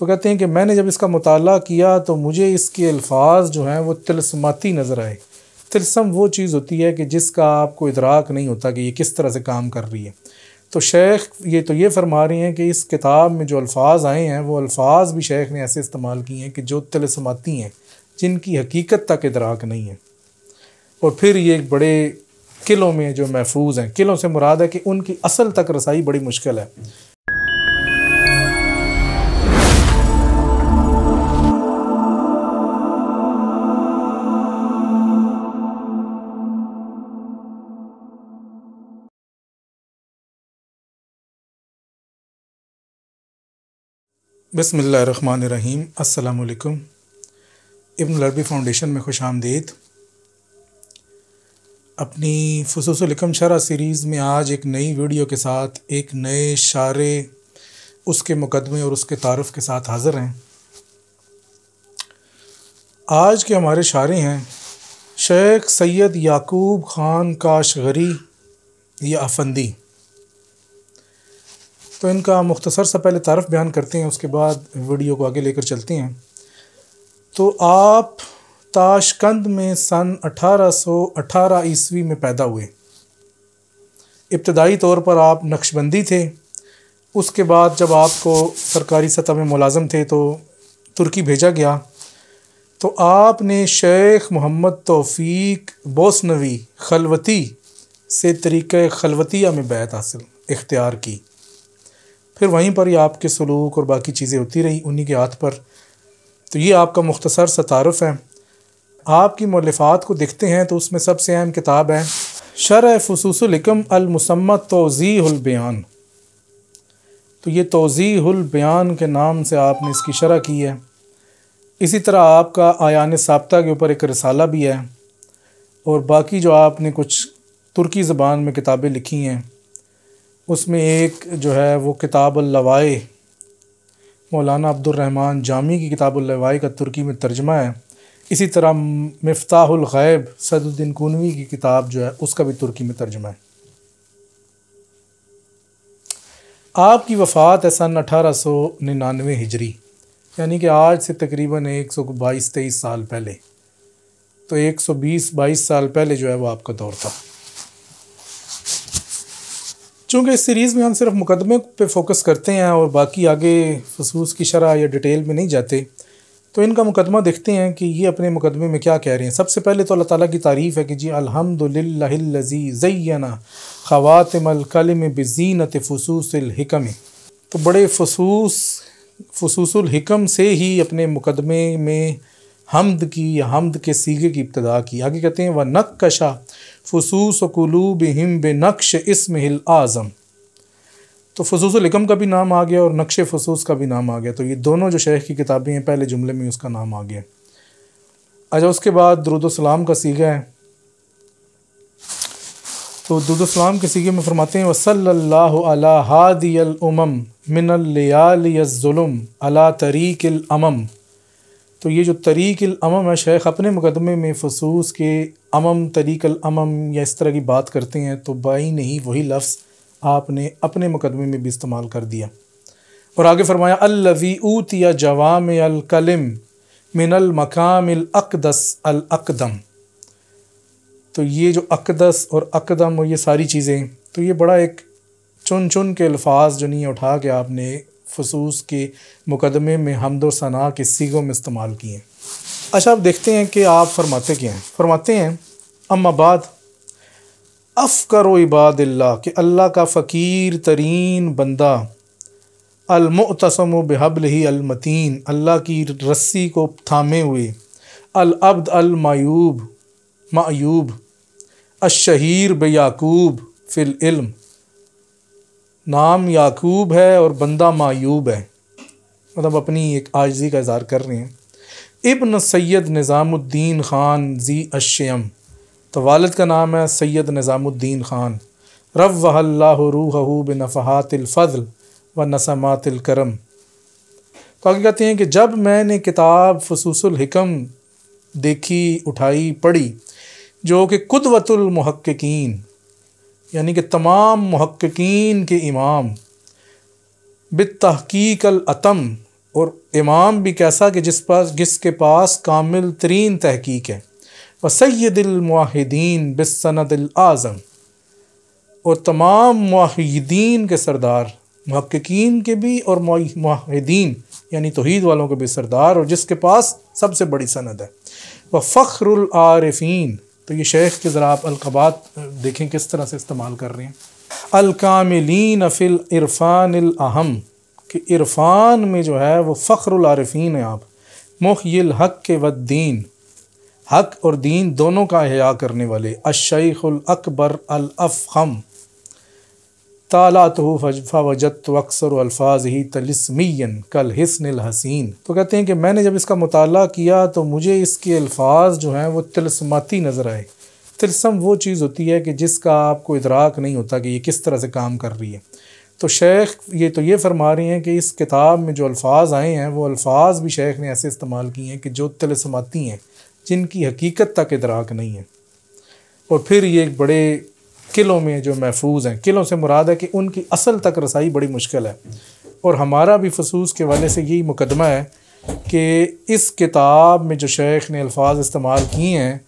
तो कहते हैं कि मैंने जब इसका मुताल किया तो मुझे इसके अल्फाज जो हैं वो तिलस्माती नज़र आए तिलसम वो चीज़ होती है कि जिसका आपको इदराक नहीं होता कि ये किस तरह से काम कर रही है तो शेख ये तो ये फरमा रही हैं कि इस किताब में जो अल्फाज आए हैं वो अल्फाज भी शेख ने ऐसे इस्तेमाल किए हैं कि जो तिलस्माती हैं जिनकी हकीकत तक इदराक नहीं है और फिर ये एक बड़े किलों में जो महफूज हैं किलों से मुराद है कि उनकी असल तक रसाई बड़ी मुश्किल है बसमीम अल्लाम इब्न लरबी फाउंडेशन में खुश आमदीद अपनी फसूसलकम शरा सीरीज़ में आज एक नई वीडियो के साथ एक नए शारे उसके मुकदमे और उसके तारफ़ के साथ हाज़िर हैं आज के हमारे शारे हैं शेख सैयद याकूब ख़ान काशगरी या अफंदी तो इनका मुख्तसर सा पहले तारफ़ बयान करते हैं उसके बाद वीडियो को आगे लेकर चलते हैं तो आप ताशकंद में सन 1818 ईस्वी में पैदा हुए इब्तदाई तौर पर आप नक्शबंदी थे उसके बाद जब आपको सरकारी सतह में मुलाजम थे तो तुर्की भेजा गया तो आपने शेख मोहम्मद तौफीक बोसनवी खलवती से तरीक़ खलवतिया में बैत हासिल इख्तियार की फिर वहीं पर ही आपके सलूक और बाकी चीज़ें होती रही उन्हीं के हाथ पर तो ये आपका मुख्तसर सा तारफ़ है आपकी मौलफ़ात को देखते हैं तो उसमें सबसे अहम किताब है शर फसूसम अलमसम तोज़ीबयान तो ये तोज़ीबयान के नाम से आपने इसकी शरह की है इसी तरह आपका आयान सबता के ऊपर एक रसाला भी है और बाकी जो आपने कुछ तुर्की ज़बान में किताबें लिखी हैं उसमें एक जो है वो किताबुल्लवाए मौलाना अब्दुलरहमान जामी की किताबुल्लवाए का तुर्की में तर्जमा है इसी तरह मफ्ताह़ैब सदुद्दीन कनवी की किताब जो है उसका भी तुर्की में तर्जमा है आपकी वफ़ात है सन अठारह सौ निन्यानवे हिजरी यानी कि आज से तकरीबन एक सौ बाईस तेईस साल पहले तो एक सौ बीस बाईस साल पहले जो है वो आपका दौर था चूँकि इस सीरीज़ में हम सिर्फ मुकदमे पे फोकस करते हैं और बाकी आगे फसूस की शरह या डिटेल में नहीं जाते तो इनका मुकदमा देखते हैं कि ये अपने मुकदमे में क्या कह रहे हैं सबसे पहले तो अल्लाह ताली की तारीफ़ है कि जी अलहमदिल्लाजी जैना ख़वातमकलम बज़ीनत फ़सूसम तो बड़े फसूस फसूसम से ही अपने मुकदमे में हमद की या हमद के सीगे की इब्तदा की आगे कहते हैं वह नक कशा फसूस कलू हिम बे नक्श इसम हिल आज़म तो फसूस लिकम का भी नाम आ गया और नक्श फसूस का भी नाम आ गया तो ये दोनों जो शेख की किताबें हैं पहले जुमले में उसका नाम आ गया अच्छा उसके बाद दरुदोसलाम का सीगा है तो दरुदोसलाम के सीगे में फरमाते हैं वसल हादियल उमम मिनल लियाल यज़ुलम अला तरीक़िल अमम तो ये जो तरीक अमम है शेख अपने मुकदमे में फसूस के अमम तरीक अमम या इस तरह की बात करते हैं तो बाई नहीं वही लफ्स आपने अपने मुकदमे में भी इस्तेमाल कर दिया और आगे फरमाया अल्लवी ऊत या जवाम अलकलम मिनल मकाम अकदस तो ये जो अकदस और अकदम और ये सारी चीज़ें तो ये बड़ा एक चुन चुन के अल्फाज जो नहीं उठा के आपने फसूस के मुकदमे में हमद वना सना के सीगों में इस्तेमाल किए अच्छा अब देखते हैं कि आप फरमाते क्या हैं फरमाते हैं अम्माबाद अफ़ करो इबादल्ला कि अल्लाह का फ़कीर तरीन बंदा अलमोतसम बेहबल ही अलमतीन अल्लाह की रस्सी को थामे हुए अलअब्द अलमायूब मायूब अशहीर बेयाकूब फ़िल इल्म नाम याकूब है और बंदा मायूब है मतलब अपनी एक आजजी का इजहार कर रहे हैं इब्न सैयद निज़ामुद्दीन ख़ान जी अशम तो वालद का नाम है सैयद निज़ामुद्दीन ख़ान रव रूहू बनफ़ातिलफ़ल व करम तो आगे कहते हैं कि जब मैंने किताब फसूसुलहकम देखी उठाई पढ़ी जो कि कुदवतुलमहक्कीन यानी कि तमाम महक्कीन के इमाम बितहकीकल अतम और इमाम भी कैसा कि जिस पास जिसके पास कामिल तरीन तहकीक है व सैदिलमाहिदीन बिसनतआज़म और तमाम माहिदीन के सरदार महक्कीन के भी और माहिदीन यानी तोहद वालों के भी सरदार और जिसके पास सबसे बड़ी सनद है व फ़खरुल तो ये शेख के ज़रा आप अलकबात देखें किस तरह से इस्तेमाल कर रहे हैं अलकामिलीन अफिल इरफान अहम कि इरफान में जो है वो फ़ख्रआरफ़ीन हैं आप मुखिल हक के वद्दीन हक और दीन दोनों का अहया करने वाले अशैखुल अकबर अलअफ़म ताला तो फजफा वजत तो अक्सर अल्फाज ही तलिसमियन कल हसन हसीन तो कहते हैं कि मैंने जब इसका मताल किया तो मुझे इसके अल्फाज जो हैं वो तिलस्माती नज़र आए तिलसम वो चीज़ होती है कि जिसका आपको इधराक नहीं होता कि ये किस तरह से काम कर रही है तो शेख ये तो ये फरमा रही हैं कि इस किताब में जो अल्फाज आए हैं वो अल्फाज भी शेख ने ऐसे इस्तेमाल किए हैं कि जो तिलस्माती हैं जिनकी हकीकत तक इदराक नहीं है और फिर ये एक बड़े किलों में जो महफूज हैं किलों से मुराद है कि उनकी असल तक रसाई बड़ी मुश्किल है और हमारा भी फसूस के वाले से यही मुकदमा है कि इस किताब में जो शेख ने अल्फाज इस्तेमाल किए हैं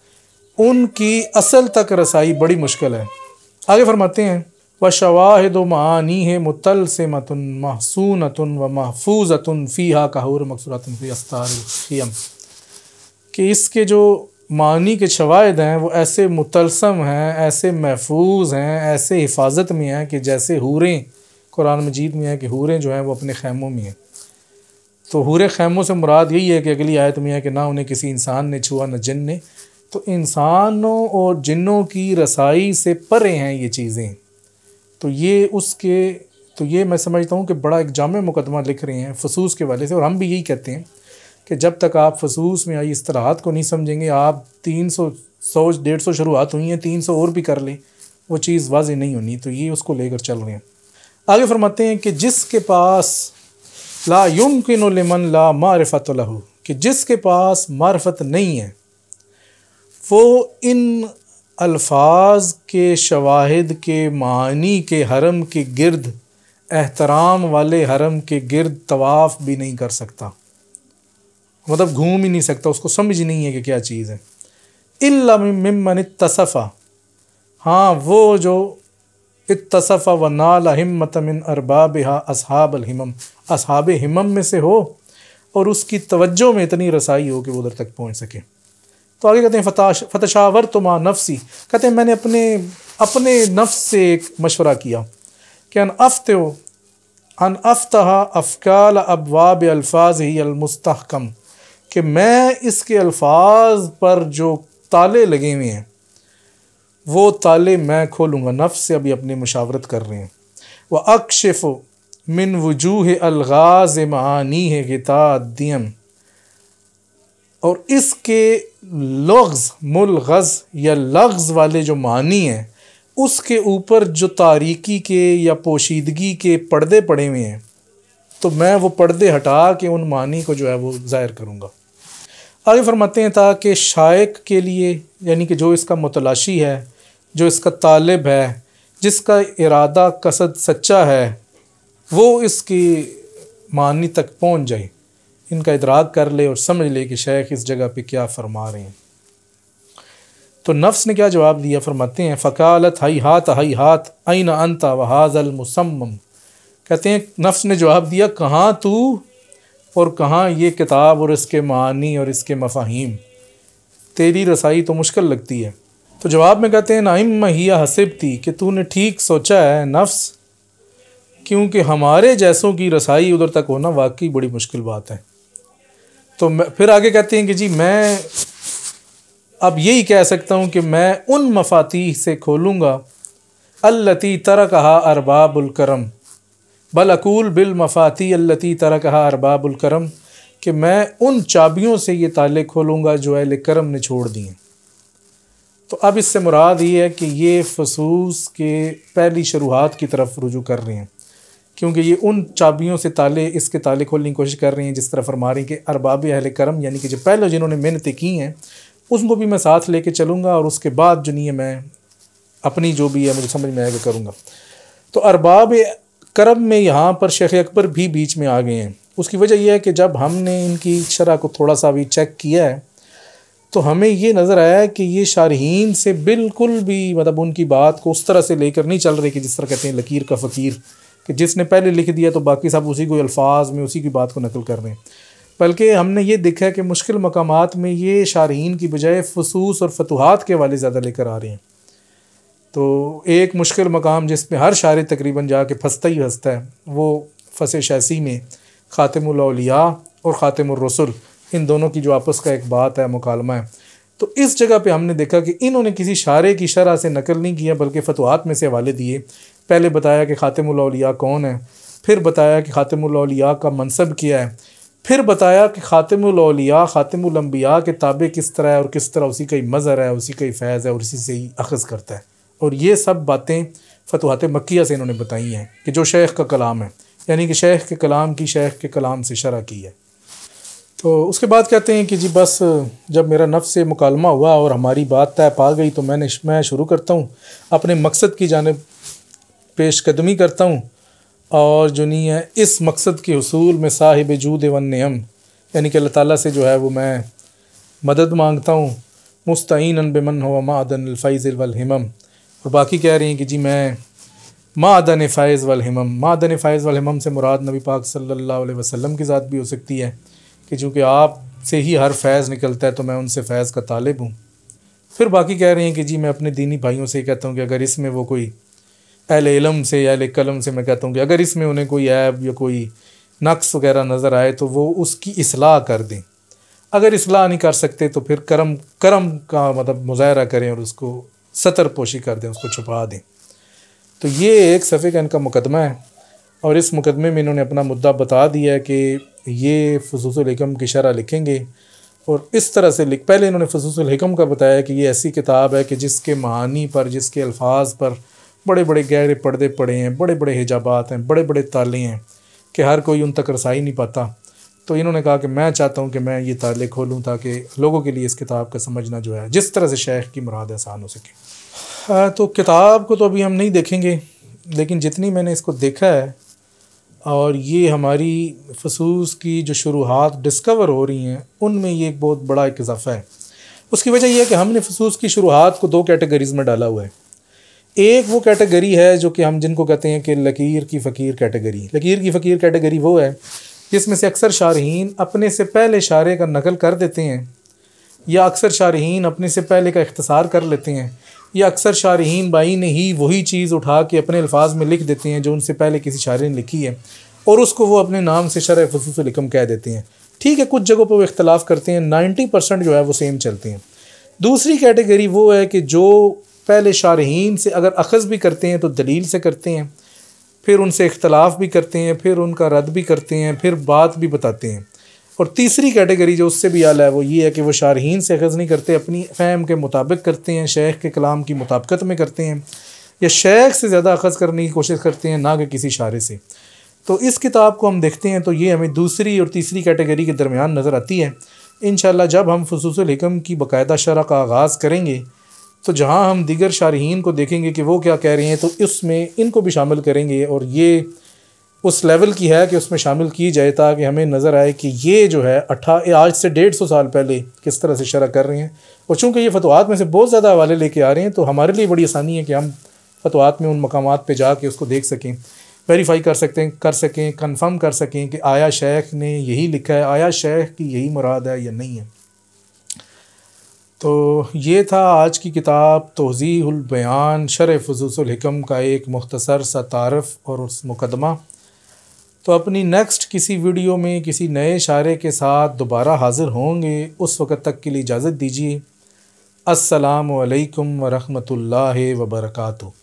उनकी असल तक रसाई बड़ी मुश्किल है आगे फरमाते हैं व शवाहद मानी है मुतल से मतन महसून व महफूज अतन फ़ी हा कहूर मकसूरतन फ़ी अस्तार कि इसके जो मानी के शवाद हैं वो ऐसे मुतलसम हैं ऐसे महफूज हैं ऐसे हिफाजत में हैं कि जैसे हूरें कुरान मजीद में हैं कि हूरें जो हैं वो अपने खैमों में हैं तो हूर खैमों से मुराद यही है कि अगली आयत में है कि ना उन्हें किसी इंसान ने छुआ न जिन ने तो इंसानों और जिन्नों की रसाई से परे हैं ये चीज़ें तो ये उसके तो ये मैं समझता हूँ कि बड़ा एक जाम मुकदमा लिख रहे हैं फसूस के वाले से और हम भी यही कहते हैं कि जब तक आप फसूस में आई इसराहत को नहीं समझेंगे आप तीन सौ सौ डेढ़ सौ शुरुआत हुई हैं तीन सौ और भी कर लें वो चीज़ वाज नहीं होनी तो ये उसको लेकर चल रहे हैं आगे फरमाते हैं कि जिसके पास ला युमकिन किन ला मारफत लहू कि जिसके पास मारफत नहीं है वो इन अल्फाज के शवाहद के मानी के हरम के गर्द एहतराम वाले हरम के गर्द तवाफ़ भी नहीं कर सकता मतलब घूम ही नहीं सकता उसको समझ ही नहीं है कि क्या चीज़ है इमन तसफ़ा हाँ वो जो इतसफ़ा व नाल हिम्मत मिन अरबाब हा असहाब हिमम असहाब हिमम में से हो और उसकी तवज्जो में इतनी रसाई हो कि वो उधर तक पहुँच सके तो आगे कहते हैं फताश फतशावर तुमा नफसी कहते हैं मैंने अपने अपने नफ्स से एक मशवरा किया कि अन अफ्त हो अन अफ्तः अफ़काल अबवाब अल्फाज ही अलमुस्तकम कि मैं इसके अल्फाज पर जो ताले लगे हुए हैं वो ताले मैं खोलूँगा नफ्स से अभी अपनी मुशावरत कर रहे हैं वह अक्शफ मिन वजूह अलगाज मानी है दियम और इसके लफ्ज़ मुलगज़ या लफ्ज़ वाले जो मानी हैं उसके ऊपर जो तारीकी के या पोशीदगी के पर्दे पड़े हुए हैं तो मैं वो पर्दे हटा के उन मानी को जो है वो ज़ाहिर करूँगा आगे फरमाते हैं था कि शायक के लिए यानी कि जो इसका मुतलाशी है जो इसका तालब है जिसका इरादा कसद सच्चा है वो इसकी मानी तक पहुंच जाए इनका इदराक कर ले और समझ ले कि शेख इस जगह पे क्या फरमा रहे हैं तो नफ्स ने क्या जवाब दिया फरमाते हैं फ़कालत हई हाथ हई हाथ आइन अनता वहाज़ मुसम्म कहते हैं नफ्स ने जवाब दिया कहाँ तू और कहाँ ये किताब और इसके मानी और इसके मफाहिम तेरी रसाई तो मुश्किल लगती है तो जवाब में कहते हैं नाइम महिया थी कि तूने ठीक सोचा है नफ्स क्योंकि हमारे जैसों की रसाई उधर तक होना वाकई बड़ी मुश्किल बात है तो फिर आगे कहते हैं कि जी मैं अब यही कह सकता हूँ कि मैं उन मफाती से खोलूँगा अल्लती तरह कहा अरबाबुलकरम अकूल बिल मफाती अल्लती तरह कहा अरबाबुलकरम कि मैं उन चाबियों से ये ताले खोलूँगा जो अहल करम ने छोड़ दिए तो अब इससे मुराद ये है कि ये फसूस के पहली शुरुआत की तरफ रुजू कर रहे हैं क्योंकि ये उन चाबियों से ताले इसके ताले खोलने की कोशिश कर रही हैं जिस तरह फरमा रही कि अरबाब अहल करम यानी कि जो पहले जिन्होंने मेहनतें की हैं उसको भी मैं साथ लेके चलूँगा और उसके बाद जो नहीं है मैं अपनी जो भी है मुझे समझ में आएगा करूँगा तो अरबाब क्रम में यहाँ पर शेख अकबर भी बीच में आ गए हैं उसकी वजह यह है कि जब हमने इनकी शरह को थोड़ा सा भी चेक किया है तो हमें ये नज़र आया कि ये शारहन से बिल्कुल भी मतलब उनकी बात को उस तरह से लेकर नहीं चल रही कि जिस तरह कहते हैं लकीर का फ़कीर कि जिसने पहले लिख दिया तो बाकी सब उसी को अल्फाज में उसी की बात को नकल कर रहे हैं बल्कि हमने ये देखा है कि मुश्किल मकाम में ये शारहन की बजाय फसूस और फतूहत के वाले ज़्यादा लेकर आ रहे हैं तो एक मुश्किल मकाम जिसमें हर शायर तकरीबन जा के फंसता ही फंसता है वो फसे शैसी में ख़ातिमलिया और ख़ातिमरसूल इन दोनों की जो आपस का एक बात है मुकालमा है तो इस जगह पे हमने देखा कि इन्होंने किसी शारे की शरह से नकल नहीं किया बल्कि फतवात में से हवाले दिए पहले बताया कि ख़ातिमलिया कौन है फिर बताया कि ख़ातिमलिया का मनसब क्या है फिर बताया कि ख़ातिमलिया ख़ातिमलम्बिया के ताबे किस तरह है और किस तरह उसी का ही मज़हर है उसी का ही फैज़ है और उसी से ही अखज़ करता है और ये सब बातें फतवात मक्या से इन्होंने बताई हैं कि जो शेख का कलाम है यानी कि शेख के कलाम की शेख के कलाम से शरह की है तो उसके बाद कहते हैं कि जी बस जब मेरा नफ्स से मुकालमा हुआ और हमारी बात तय पा गई तो मैंने मैं शुरू करता हूँ अपने मकसद की जानब पेशकदमी करता हूँ और जो नहीं है इस मकसद के असूल में साहिब जूद वन नियम यानी कि अल्लाह ताला से जो है वो मैं मदद मांगता हूँ मुस्तिन बेमन हो मादन हिमम और बाकी कह रही हैं कि जी मैं मादन फ़ायज़ माँ मादन फ़ायज़ वालहमम से मुराद नबी पाक सल्लल्लाहु अलैहि वसल्लम की ज़ात भी हो सकती है कि चूँकि आप से ही हर फैज़ निकलता है तो मैं उनसे फ़ैज़ का तालब हूँ फिर बाकी कह रही हैं कि जी मैं अपने दीनी भाइयों से ही कहता हूँ कि अगर इसमें वो कोई अहल इलम से अहल कलम से मैं कहता हूँ कि अगर इसमें उन्हें कोई ऐब या कोई नक्स वगैरह नज़र आए तो वो उसकी असलाह कर दें अगर असलाह नहीं कर सकते तो फिर करम करम का मतलब मुजाहरा करें और उसको सतरपोशी कर दें उसको छुपा दें तो ये एक सफ़े का मुकदमा है और इस मुकदमे में इन्होंने अपना मुद्दा बता दिया है कि ये फसूसम की शरह लिखेंगे और इस तरह से लिख पहले इन्होंने फसूसम का बताया कि ये ऐसी किताब है कि जिसके मानी पर जिसके अल्फाज पर बड़े बड़े गहरे पर्दे पड़े हैं बड़े बड़े हिजाबात हैं बड़े बड़े ताले हैं कि हर कोई उन तक रसाई नहीं पाता तो इन्होंने कहा कि मैं चाहता हूँ कि मैं ये ताले खोलूँ ताकि लोगों के लिए इस किताब का समझना जो है जिस तरह से शेख की मुराद आसान हो सके तो किताब को तो अभी हम नहीं देखेंगे लेकिन जितनी मैंने इसको देखा है और ये हमारी फसूस की जो शुरुआत डिस्कवर हो रही हैं उनमें ये एक बहुत बड़ा एक इजाफा है उसकी वजह यह है कि हमने फसूस की शुरुआत को दो कैटेगरीज़ में डाला हुआ है एक वो कैटेगरी है जो कि हम जिनको कहते हैं कि लकीर की फ़कीर कैटेगरी लकीर की फ़कीर कैटेगरी वो है जिसमें से अक्सर शारहन अपने से पहले शारे का नकल कर देते हैं या अक्सर शारहन अपने से पहले का अख्तसार कर लेते हैं या अक्सर शारहन ने ही वही चीज़ उठा के अपने अल्फाज में लिख देते हैं जो उनसे पहले किसी शारे ने लिखी है और उसको वो अपने नाम से शरह फसूसलिकम कह देते हैं ठीक है कुछ जगहों पर वो इख्तलाफ करते हैं नाइन्टी परसेंट जो है वो सेम चलते हैं दूसरी कैटेगरी वो है कि जो पहले शारहन से अगर अखज़ भी करते हैं तो दलील से करते हैं फिर उनसे इख्तलाफ भी करते हैं फिर उनका रद्द भी करते हैं फिर बात भी बताते हैं और तीसरी कैटेगरी जो उससे भी आला है वो ये है कि वो शारहन से अखज़ नहीं करते अपनी फ़ैम के मुताबिक करते हैं शेख के कलाम की मुताबकत में करते हैं या शेख से ज़्यादा अखज़ करने की कोशिश करते हैं ना कि किसी शारे से तो इस किताब को हम देखते हैं तो ये हमें दूसरी और तीसरी कैटेगरी के दरमियान नज़र आती है इन जब हम फसूस की बाकायदा शरह का आगाज़ करेंगे तो जहाँ हम दिगर शारहन को देखेंगे कि वो क्या कह रहे हैं तो इसमें इनको भी शामिल करेंगे और ये उस लेवल की है कि उसमें शामिल की जाए ताकि हमें नज़र आए कि ये जो है अट्ठा आज से डेढ़ सौ साल पहले किस तरह से शरह कर रहे हैं और चूँकि ये फतवात में से बहुत ज़्यादा हवाले लेके आ रहे हैं तो हमारे लिए बड़ी आसानी है कि हम फतवात में उन मकाम पर जाके उसको देख सकें वेरीफाई कर सकते हैं कर सकें कन्फर्म कर सकें कि आया शेख ने यही लिखा है आया शेख की यही मुराद है या नहीं है तो ये था आज की किताब बयान शर फजूसम का एक मुख्तसर सा तारफ़ और उस मुकदमा तो अपनी नेक्स्ट किसी वीडियो में किसी नए शारे के साथ दोबारा हाज़िर होंगे उस वक़्त तक के लिए इजाज़त दीजिए असलकम वरहमल वबरकू